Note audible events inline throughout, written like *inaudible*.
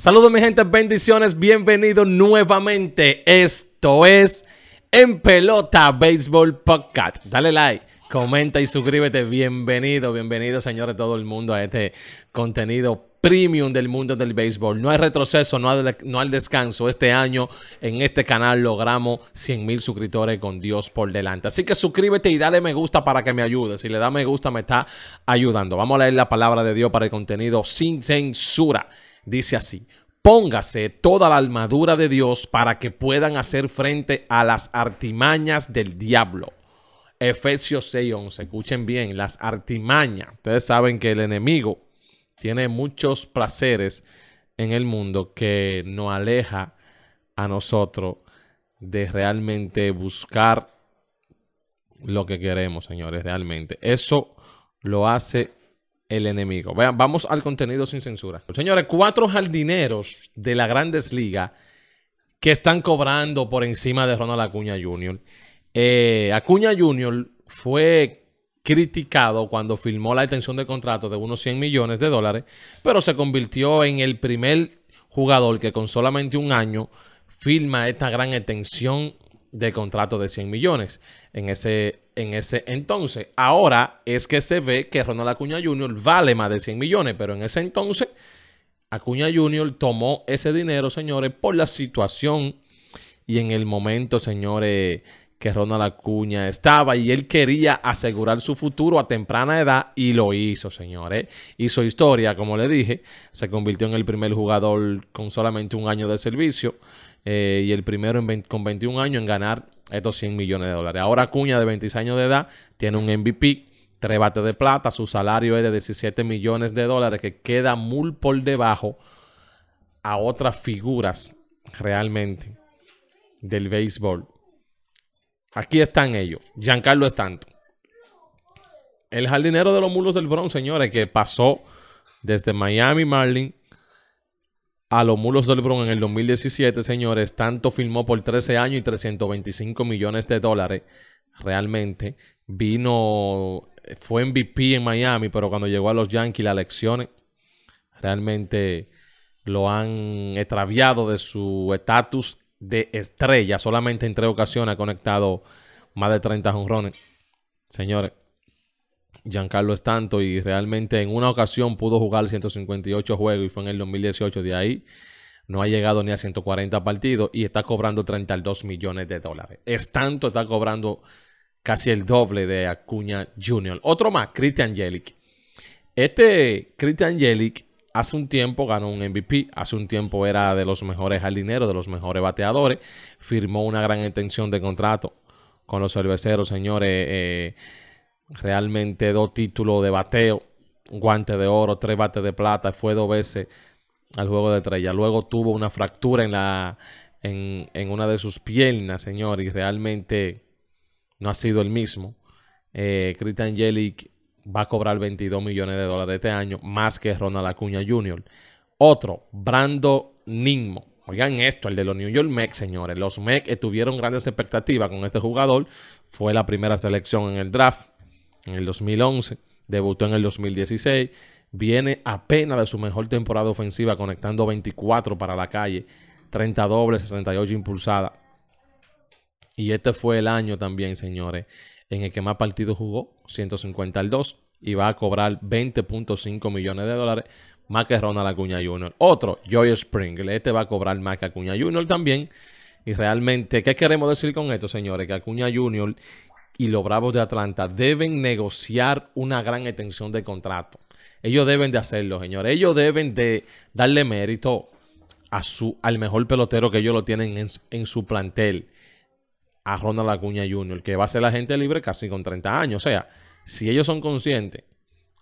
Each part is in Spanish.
Saludos mi gente, bendiciones, bienvenido nuevamente. Esto es En Pelota Baseball Podcast. Dale like Comenta y suscríbete. Bienvenido, bienvenido, señores, todo el mundo a este contenido premium del mundo del béisbol. No hay retroceso, no hay, descanso. Este año en este canal logramos 100 mil suscriptores con Dios por delante. Así que suscríbete y dale me gusta para que me ayude. Si le da me gusta me está ayudando. Vamos a leer la palabra de Dios para el contenido sin censura. Dice así. Póngase toda la armadura de Dios para que puedan hacer frente a las artimañas del diablo Efesios 6:11. Escuchen bien, las artimañas. Ustedes saben que el enemigo tiene muchos placeres en el mundo que nos aleja a nosotros de realmente buscar lo que queremos, señores, realmente. Eso lo hace el enemigo. Vean, vamos al contenido sin censura. Señores, cuatro jardineros de la grandes ligas que están cobrando por encima de Ronald Acuña Jr. Eh, Acuña Junior fue criticado cuando firmó la extensión de contrato de unos 100 millones de dólares, pero se convirtió en el primer jugador que con solamente un año firma esta gran extensión de contrato de 100 millones en ese, en ese entonces. Ahora es que se ve que Ronald Acuña Junior vale más de 100 millones, pero en ese entonces Acuña Junior tomó ese dinero, señores, por la situación y en el momento, señores, que Ronald Acuña estaba y él quería asegurar su futuro a temprana edad y lo hizo, señores. Hizo historia, como le dije, se convirtió en el primer jugador con solamente un año de servicio eh, y el primero con 21 años en ganar estos 100 millones de dólares. Ahora Acuña, de 26 años de edad, tiene un MVP tres de plata, su salario es de 17 millones de dólares, que queda muy por debajo a otras figuras realmente del béisbol Aquí están ellos. Giancarlo Stanton. El jardinero de los mulos del Bronx, señores, que pasó desde Miami Marlin a los mulos del Bronx en el 2017, señores. Tanto firmó por 13 años y 325 millones de dólares. Realmente vino, fue MVP en Miami, pero cuando llegó a los Yankees las elecciones, realmente lo han extraviado de su estatus de estrella. Solamente en tres ocasiones ha conectado más de 30 jonrones. Señores, Giancarlo es tanto y realmente en una ocasión pudo jugar 158 juegos y fue en el 2018. De ahí no ha llegado ni a 140 partidos y está cobrando 32 millones de dólares. Es tanto, está cobrando casi el doble de Acuña Jr. Otro más, Christian Yelich. Este Christian Yelich hace un tiempo ganó un MVP, hace un tiempo era de los mejores jardineros, de los mejores bateadores, firmó una gran extensión de contrato con los cerveceros, señores, eh, realmente dos títulos de bateo, guante de oro, tres bates de plata, fue dos veces al juego de estrella. Luego tuvo una fractura en la en, una de sus piernas, señores, y realmente no ha sido el mismo. Eh, Christian va a cobrar 22 millones de dólares este año, más que Ronald Acuña Jr. Otro, Brando Nimmo. Oigan esto, el de los New York Mets, señores. Los Mets tuvieron grandes expectativas con este jugador. Fue la primera selección en el draft en el 2011, debutó en el 2016. Viene apenas de su mejor temporada ofensiva, conectando 24 para la calle, 30 dobles, 68 impulsadas. Y este fue el año también, señores, en el que más partido jugó, 150 al 2, y va a cobrar 20.5 millones de dólares, más que Ronald Acuña Jr. Otro, Joy Springle, este va a cobrar más que Acuña Jr. también. Y realmente, ¿qué queremos decir con esto, señores? Que Acuña Jr. y los Bravos de Atlanta deben negociar una gran extensión de contrato. Ellos deben de hacerlo, señores. Ellos deben de darle mérito a su, al mejor pelotero que ellos lo tienen en su plantel a Ronald Acuña Jr., que va a ser la gente libre casi con 30 años. O sea, si ellos son conscientes,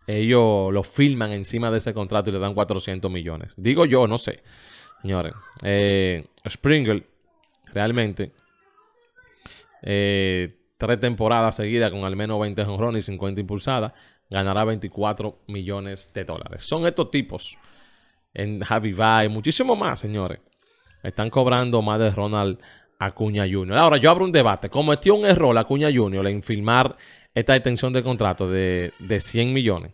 ellos lo firman encima de ese contrato y le dan 400 millones. Digo yo, no sé. Señores, eh, Springer realmente eh, tres temporadas seguidas con al menos 20 jonrones y 50 impulsadas, ganará 24 millones de dólares. Son estos tipos en Javi y muchísimo más, señores. Están cobrando más de Ronald Acuña Junior. Ahora, yo abro un debate. ¿Cometió este un error Acuña Junior en firmar esta extensión de contrato de, 100 millones?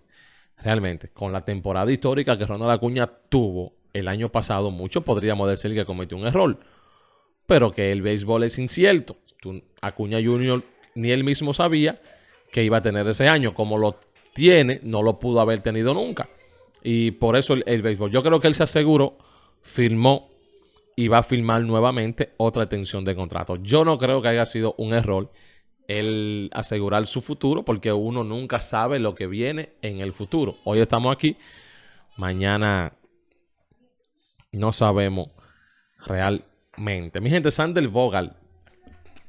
Realmente, con la temporada histórica que Ronald Acuña tuvo el año pasado, muchos podríamos decir que cometió un error. Pero que el béisbol es incierto. Acuña Junior ni él mismo sabía que iba a tener ese año. Como lo tiene, no lo pudo haber tenido nunca. Y por eso el béisbol. Yo creo que él se aseguró, firmó y va a firmar nuevamente otra extensión de contrato. Yo no creo que haya sido un error el asegurar su futuro porque uno nunca sabe lo que viene en el futuro. Hoy estamos aquí, mañana no sabemos realmente. Mi gente, Sander Vogel,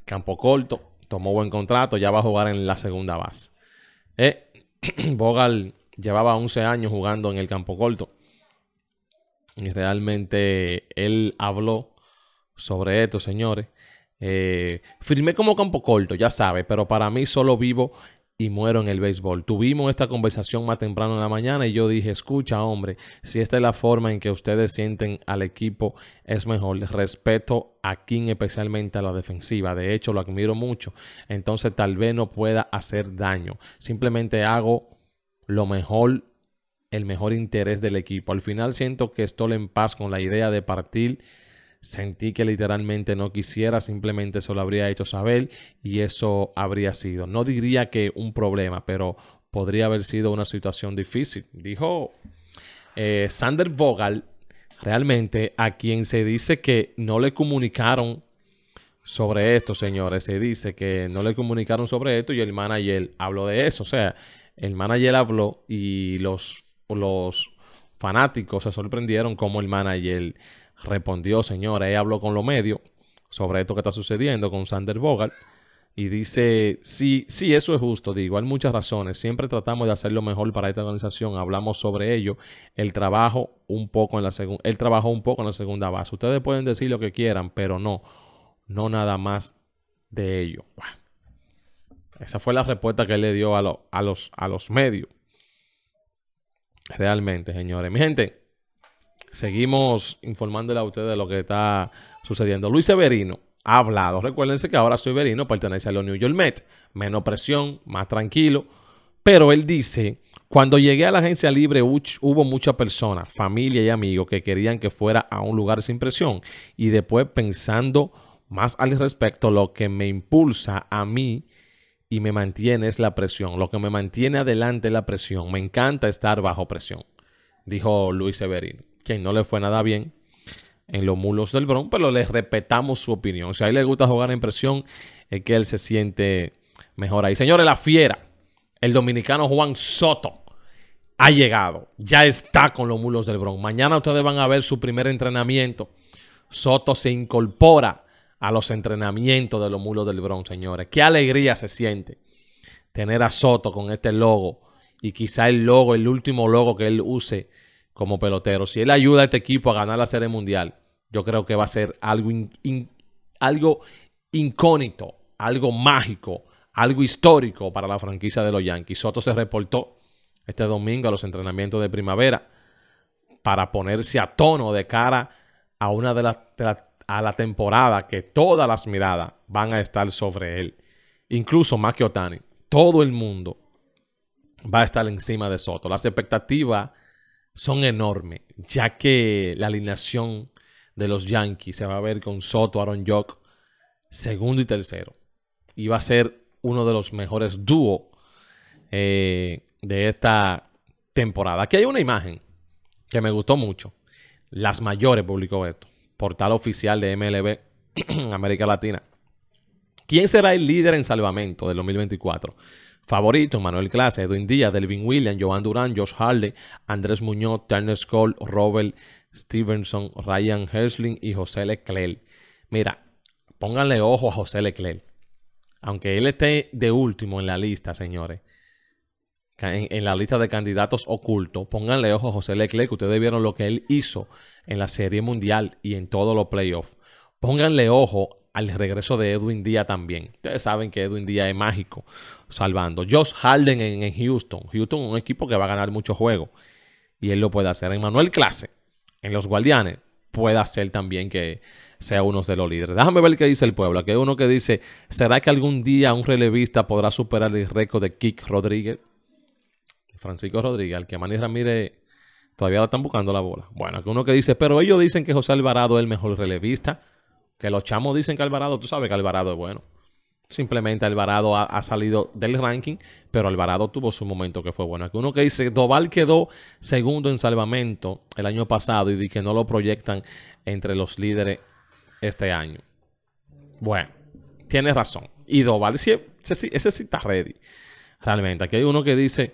campo corto, tomó buen contrato, ya va a jugar en la segunda base. Eh, *clears throat* llevaba 11 años jugando en el campo corto. Y realmente él habló sobre esto, señores. Eh, firmé como campo corto, ya sabe, pero para mí solo vivo y muero en el béisbol. Tuvimos esta conversación más temprano en la mañana y yo dije, escucha hombre, si esta es la forma en que ustedes sienten al equipo, es mejor. respeto a King, especialmente a la defensiva. De hecho, lo admiro mucho. Entonces tal vez no pueda hacer daño. Simplemente hago lo mejor el mejor interés del equipo. Al final siento que estoy en paz con la idea de partir. Sentí que literalmente no quisiera, simplemente se lo habría hecho saber y eso habría sido. No diría que un problema, pero podría haber sido una situación difícil. Dijo eh, Sander Vogel, realmente a quien se dice que no le comunicaron sobre esto, señores. Se dice que no le comunicaron sobre esto y el manager habló de eso. O sea, el manager habló y los los fanáticos se sorprendieron cómo el manager respondió, señora, él habló con los medios sobre esto que está sucediendo con Sander Bogart. Y dice, sí, sí, eso es justo, digo, hay muchas razones, siempre tratamos de hacer lo mejor para esta organización, hablamos sobre ello, el trabajo un poco en la segunda, un poco en la segunda base. Ustedes pueden decir lo que quieran, pero no, no nada más de ello. esa fue la respuesta que él le dio a, los, a los medios. Realmente, señores. Mi gente, seguimos informándole a ustedes de lo que está sucediendo. Luis Severino ha hablado. Recuérdense que ahora Severino pertenece a los New York Met. Menos presión, más tranquilo. Pero él dice, cuando llegué a la agencia libre hubo muchas personas, familia y amigos que querían que fuera a un lugar sin presión. Y después pensando más al respecto, lo que me impulsa a mí y me mantiene es la presión. Lo que me mantiene adelante es la presión. Me encanta estar bajo presión, dijo Luis Severín, quien no le fue nada bien en los mulos del Bron, pero le respetamos su opinión. Si a él le gusta jugar en presión, es que él se siente mejor ahí. Señores, la fiera, el dominicano Juan Soto, ha llegado. Ya está con los mulos del Bron. Mañana ustedes van a ver su primer entrenamiento. Soto se incorpora a los entrenamientos de los mulos del Bronx, señores. Qué alegría se siente tener a Soto con este logo y quizá el logo, el último logo que él use como pelotero. Si él ayuda a este equipo a ganar la Serie Mundial, yo creo que va a ser algo, algo incógnito, algo mágico, algo histórico para la franquicia de los Yankees. Soto se reportó este domingo a los entrenamientos de primavera para ponerse a tono de cara a una de las a la temporada que todas las miradas van a estar sobre él. Incluso más que Otani. Todo el mundo va a estar encima de Soto. Las expectativas son enormes, ya que la alineación de los Yankees se va a ver con Soto, Aaron Jock, segundo y tercero. Y va a ser uno de los mejores dúos eh, de esta temporada. Aquí hay una imagen que me gustó mucho. Las mayores publicó esto portal oficial de MLB América Latina. ¿Quién será el líder en salvamento del 2024? Favoritos, Manuel Clase, Edwin Díaz, Delvin Williams, Joan Durán, Josh Harley, Andrés Muñoz, Turner Scott, Robert Stevenson, Ryan Hesling y José Leclerc. Mira, pónganle ojo a José Leclerc. Aunque él esté de último en la lista, señores, en, la lista de candidatos ocultos. Pónganle ojo a José Leclerc, ustedes vieron lo que él hizo en la Serie Mundial y en todos los playoffs. Pónganle ojo al regreso de Edwin Díaz también. Ustedes saben que Edwin Díaz es mágico, salvando. Josh Harden en, Houston. Houston un equipo que va a ganar muchos juegos y él lo puede hacer. En Manuel Clase, en los Guardianes, puede hacer también que sea uno de los líderes. Déjame ver qué dice el pueblo. Aquí hay uno que dice, ¿será que algún día un relevista podrá superar el récord de Kik Rodríguez? Francisco Rodríguez, al que Manny Ramírez todavía la están buscando la bola. Bueno, aquí uno que dice, pero ellos dicen que José Alvarado es el mejor relevista, que los chamos dicen que Alvarado, tú sabes que Alvarado es bueno. Simplemente Alvarado ha, salido del ranking, pero Alvarado tuvo su momento que fue bueno. Aquí uno que dice, Doval quedó segundo en salvamento el año pasado y que no lo proyectan entre los líderes este año. Bueno, tienes razón. Y Doval, ese sí está ready. Realmente, aquí hay uno que dice,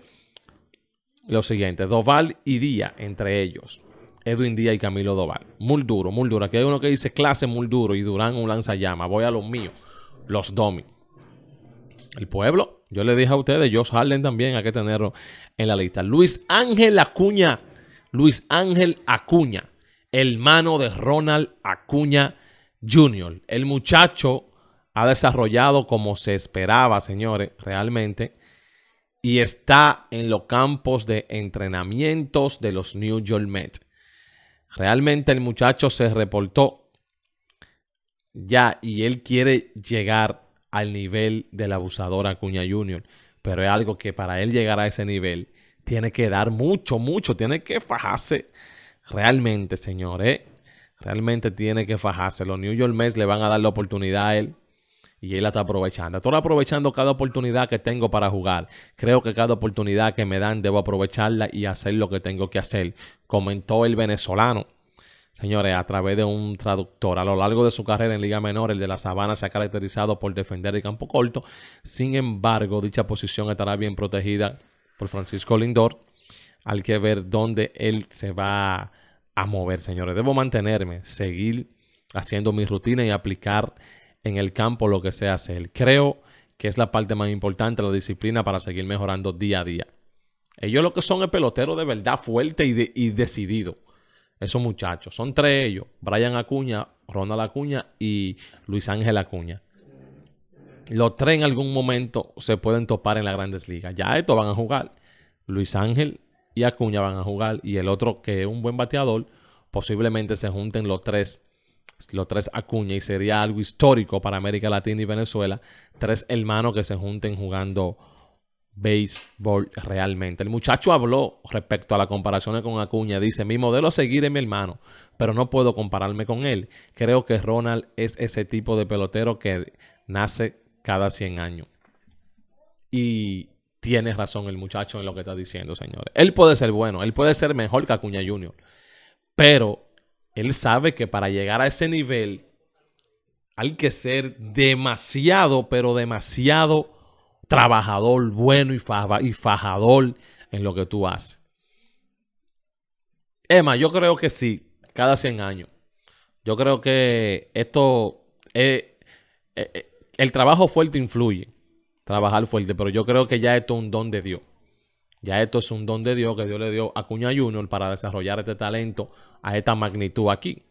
lo siguiente, Doval y Díaz entre ellos. Edwin Díaz y Camilo Doval. Muy duro, muy duro. Aquí hay uno que dice clase muy duro y Durán un lanzallamas. Voy a los míos, los Domi. El pueblo, yo le dije a ustedes, Josh Harlan también hay que tenerlo en la lista. Luis Ángel Acuña, Luis Ángel Acuña, hermano de Ronald Acuña Jr. El muchacho ha desarrollado como se esperaba, señores, realmente y está en los campos de entrenamientos de los New York Mets. Realmente el muchacho se reportó ya y él quiere llegar al nivel de la abusadora Acuña Junior. Pero es algo que para él llegar a ese nivel tiene que dar mucho, mucho, tiene que fajarse. Realmente, señores, realmente tiene que fajarse. Los New York Mets le van a dar la oportunidad a él y él la está aprovechando. Estoy aprovechando cada oportunidad que tengo para jugar. Creo que cada oportunidad que me dan debo aprovecharla y hacer lo que tengo que hacer, comentó el venezolano. Señores, a través de un traductor. A lo largo de su carrera en Liga Menor, el de la Sabana se ha caracterizado por defender el campo corto. Sin embargo, dicha posición estará bien protegida por Francisco Lindor. Hay que ver dónde él se va a mover, señores. Debo mantenerme, seguir haciendo mi rutina y aplicar en el campo lo que se hace. creo que es la parte más importante, la disciplina para seguir mejorando día a día. Ellos lo que son el pelotero de verdad fuerte y, decidido. Esos muchachos. Son tres ellos. Brian Acuña, Ronald Acuña y Luis Ángel Acuña. Los tres en algún momento se pueden topar en las grandes ligas. Ya estos van a jugar. Luis Ángel y Acuña van a jugar. Y el otro que es un buen bateador, posiblemente se junten los tres los tres Acuña y sería algo histórico para América Latina y Venezuela. Tres hermanos que se junten jugando béisbol realmente. El muchacho habló respecto a las comparaciones con Acuña. Dice, mi modelo a seguir es mi hermano, pero no puedo compararme con él. Creo que Ronald es ese tipo de pelotero que nace cada 100 años. Y tiene razón el muchacho en lo que está diciendo, señores. Él puede ser bueno, él puede ser mejor que Acuña Junior, pero él sabe que para llegar a ese nivel hay que ser demasiado, pero demasiado trabajador, bueno y, fajador en lo que tú haces. Emma, yo creo que sí, cada 100 años. Yo creo que esto, es eh, eh, eh, el trabajo fuerte influye, trabajar fuerte, pero yo creo que ya esto es un don de Dios. Ya esto es un don de Dios que Dios le dio a Acuña Junior para desarrollar este talento a esta magnitud aquí.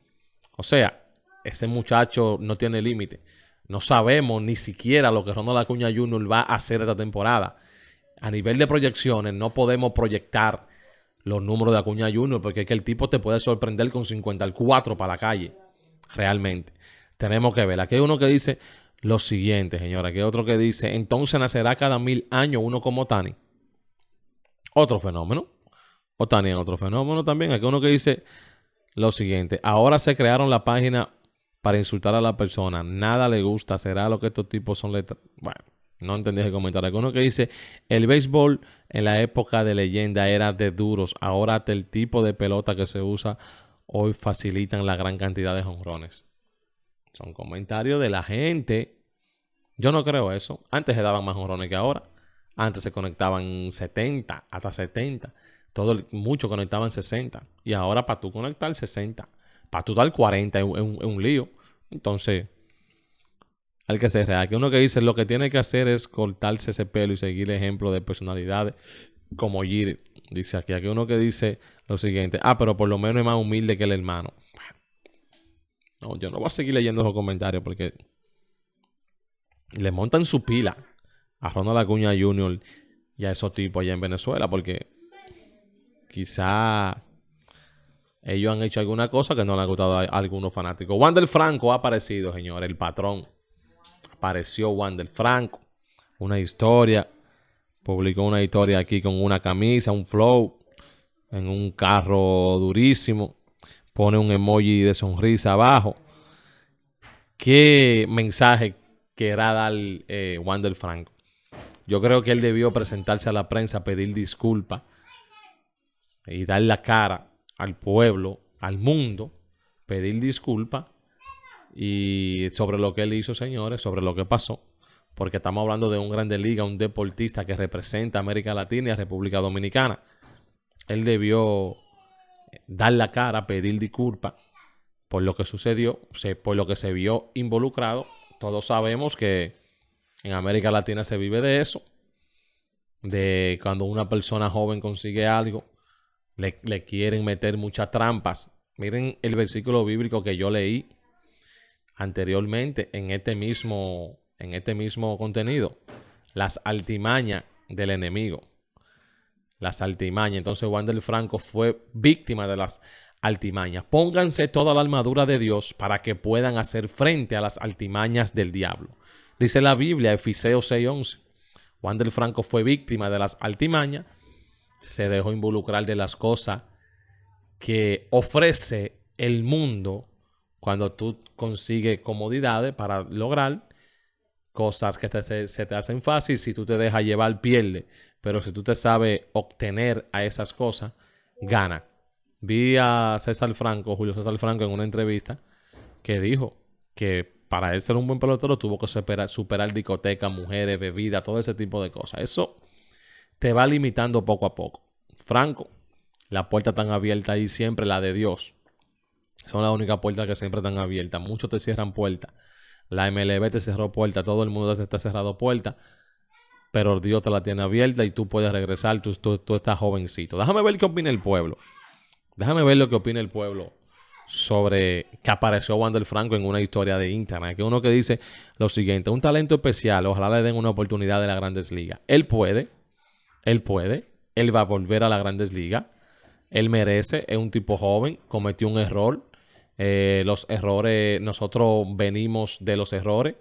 O sea, ese muchacho no tiene límite. No sabemos ni siquiera lo que Ronald Acuña Junior va a hacer esta temporada. A nivel de proyecciones, no podemos proyectar los números de Acuña Junior porque es que el tipo te puede sorprender con 54 para la calle. Realmente. Tenemos que ver. Aquí hay uno que dice lo siguiente, señora. Aquí hay otro que dice, entonces nacerá cada mil años uno como Tani. Otro fenómeno. o también otro fenómeno también. Aquí uno que dice lo siguiente. Ahora se crearon la página para insultar a la persona. Nada le gusta. Será lo que estos tipos son letras. Bueno, no entendí el comentario. Aquí uno que dice, el béisbol en la época de leyenda era de duros. Ahora hasta el tipo de pelota que se usa hoy facilitan la gran cantidad de jonrones. Son comentarios de la gente. Yo no creo eso. Antes se daban más jonrones que ahora. Antes se conectaban 70, hasta 70. Todo, muchos conectaban 60. Y ahora para tú conectar 60, para tú dar 40 es un, lío. Entonces, hay que ser real. Que uno que dice lo que tiene que hacer es cortarse ese pelo y seguir el ejemplo de personalidades como Yir, Dice aquí, aquí uno que dice lo siguiente, ah, pero por lo menos es más humilde que el hermano. No, yo no voy a seguir leyendo esos comentarios porque le montan su pila a Ronald Acuña Jr. y a esos tipos allá en Venezuela, porque quizá ellos han hecho alguna cosa que no le ha gustado a algunos fanáticos. Wander Franco ha aparecido, señor, el patrón. Apareció Wander Franco, una historia, publicó una historia aquí con una camisa, un flow, en un carro durísimo, pone un emoji de sonrisa abajo. ¿Qué mensaje querrá dar eh, Wander Franco? Yo creo que él debió presentarse a la prensa, pedir disculpas y dar la cara al pueblo, al mundo, pedir disculpas y sobre lo que él hizo, señores, sobre lo que pasó, porque estamos hablando de un grande liga, un deportista que representa a América Latina y a República Dominicana. Él debió dar la cara, pedir disculpas por lo que sucedió, por lo que se vio involucrado. Todos sabemos que en América Latina se vive de eso, de cuando una persona joven consigue algo, le, quieren meter muchas trampas. Miren el versículo bíblico que yo leí anteriormente en este mismo, en este mismo contenido, las altimañas del enemigo. Las altimañas. Entonces del Franco fue víctima de las altimañas. Pónganse toda la armadura de Dios para que puedan hacer frente a las altimañas del diablo. Dice la Biblia, Efiseo 6:11, Juan del Franco fue víctima de las altimañas, se dejó involucrar de las cosas que ofrece el mundo cuando tú consigues comodidades para lograr cosas que se te hacen fácil, si tú te dejas llevar, pierde. Pero si tú te sabes obtener a esas cosas, gana. Vi a César Franco, Julio César Franco, en una entrevista que dijo que para él ser un buen pelotero tuvo que superar, discotecas, mujeres, bebida, todo ese tipo de cosas. Eso te va limitando poco a poco. Franco, la puerta tan abierta ahí siempre, la de Dios. Son las únicas puertas que siempre están abiertas. Muchos te cierran puertas. La MLB te cerró puerta, todo el mundo te está cerrado puerta. Pero Dios te la tiene abierta y tú puedes regresar, tú, tú estás jovencito. Déjame ver qué opina el pueblo. Déjame ver lo que opina el pueblo sobre que apareció Wander Franco en una historia de internet que uno que dice lo siguiente, un talento especial, ojalá le den una oportunidad de la Grandes Ligas. Él puede, él puede, él va a volver a la Grandes Ligas, él merece, es un tipo joven, cometió un error, eh, los errores, nosotros venimos de los errores,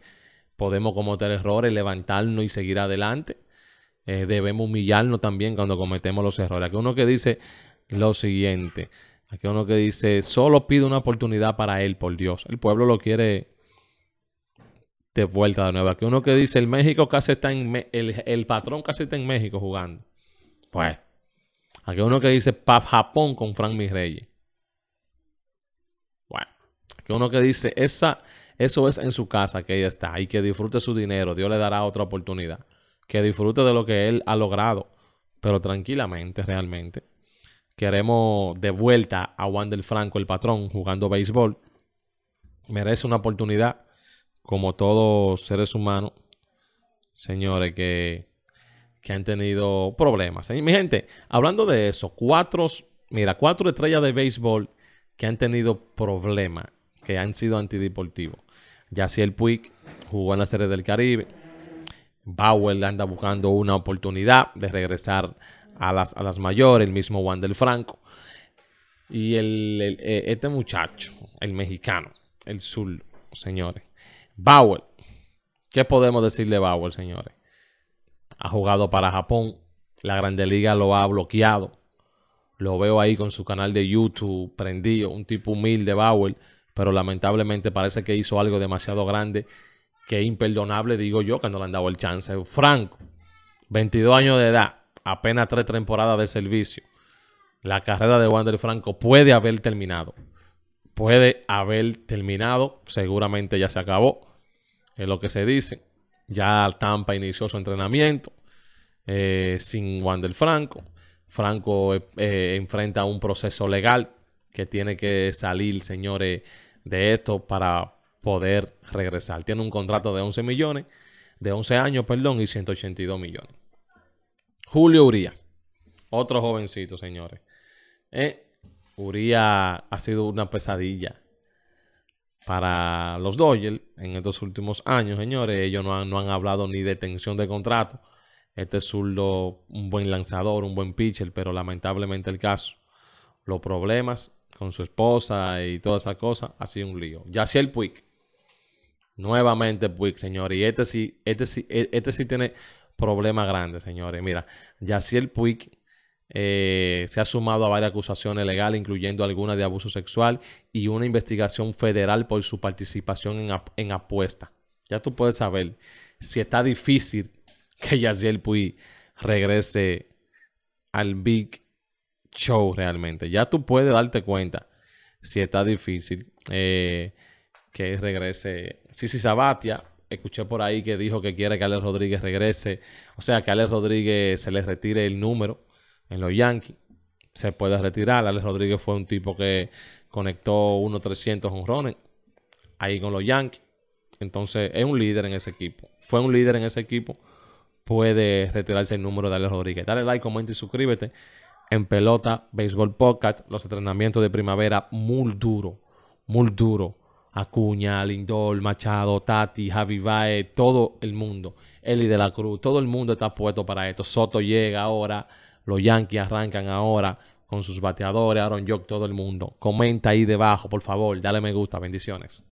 podemos cometer errores, levantarnos y seguir adelante. Eh, debemos humillarnos también cuando cometemos los errores. Aquí uno que dice lo siguiente. Aquí uno que dice, solo pide una oportunidad para él, por Dios. El pueblo lo quiere de vuelta de nuevo. Aquí uno que dice, el México casi está en... el, patrón casi está en México jugando. Pues, aquí uno que dice, Paf Japón con Frank Mirreyes. Bueno, aquí uno que dice, esa, eso es en su casa que ella está y que disfrute su dinero. Dios le dará otra oportunidad. Que disfrute de lo que él ha logrado, pero tranquilamente, realmente. Queremos de vuelta a Juan Del Franco, el patrón, jugando béisbol. Merece una oportunidad, como todos seres humanos, señores, que, han tenido problemas. Mi gente, hablando de eso, cuatro, mira, cuatro estrellas de béisbol que han tenido problemas, que han sido antideportivos. el Puig jugó en la Serie del Caribe. Bauer anda buscando una oportunidad de regresar a las, mayores, el mismo Juan del Franco. Y el, e, este muchacho, el mexicano, el sur, señores. Bauer. ¿Qué podemos decirle Bauer, señores? Ha jugado para Japón. La Grande Liga lo ha bloqueado. Lo veo ahí con su canal de YouTube prendido. Un tipo humilde, Bauer. Pero lamentablemente parece que hizo algo demasiado grande que es imperdonable, digo yo, cuando le han dado el chance. Franco, 22 años de edad apenas tres temporadas de servicio, la carrera de Wander Franco puede haber terminado. Puede haber terminado, seguramente ya se acabó, es lo que se dice. Ya Tampa inició su entrenamiento eh, sin Wander Franco. Franco eh, eh, enfrenta un proceso legal que tiene que salir, señores, de esto para poder regresar. Tiene un contrato de 11 millones, de 11 años, perdón, y 182 millones. Julio Uría. Otro jovencito, señores. Eh, Uría ha sido una pesadilla para los Doyle. en estos últimos años, señores. Ellos no han, hablado ni de tensión de contrato. Este zurdo, un buen lanzador, un buen pitcher, pero lamentablemente el caso, los problemas con su esposa y toda esa cosa, ha sido un lío. Ya si el Puig, nuevamente Puig, señores. Y este sí, este sí, e, este sí tiene problema grande, señores. Mira, Yaciel Puig eh, se ha sumado a varias acusaciones legales, incluyendo algunas de abuso sexual y una investigación federal por su participación en, apuestas. apuesta. Ya tú puedes saber si está difícil que Yaciel Puig regrese al Big Show realmente. Ya tú puedes darte cuenta si está difícil eh, que regrese sí, Sabatia escuché por ahí que dijo que quiere que Alex Rodríguez regrese. O sea, que Alex Rodríguez se le retire el número en los Yankees. Se puede retirar. Alex Rodríguez fue un tipo que conectó unos 300 honrones ahí con los Yankees. Entonces, es un líder en ese equipo. Fue un líder en ese equipo. Puede retirarse el número de Alex Rodríguez. Dale like, comenta y suscríbete. En pelota, béisbol podcast, los entrenamientos de primavera, muy duro, muy duro Acuña, Lindor, Machado, Tati, Javi Baez, todo el mundo. Eli de la Cruz, todo el mundo está puesto para esto. Soto llega ahora, los Yankees arrancan ahora con sus bateadores, Aaron York, todo el mundo. Comenta ahí debajo, por favor, dale me gusta, bendiciones.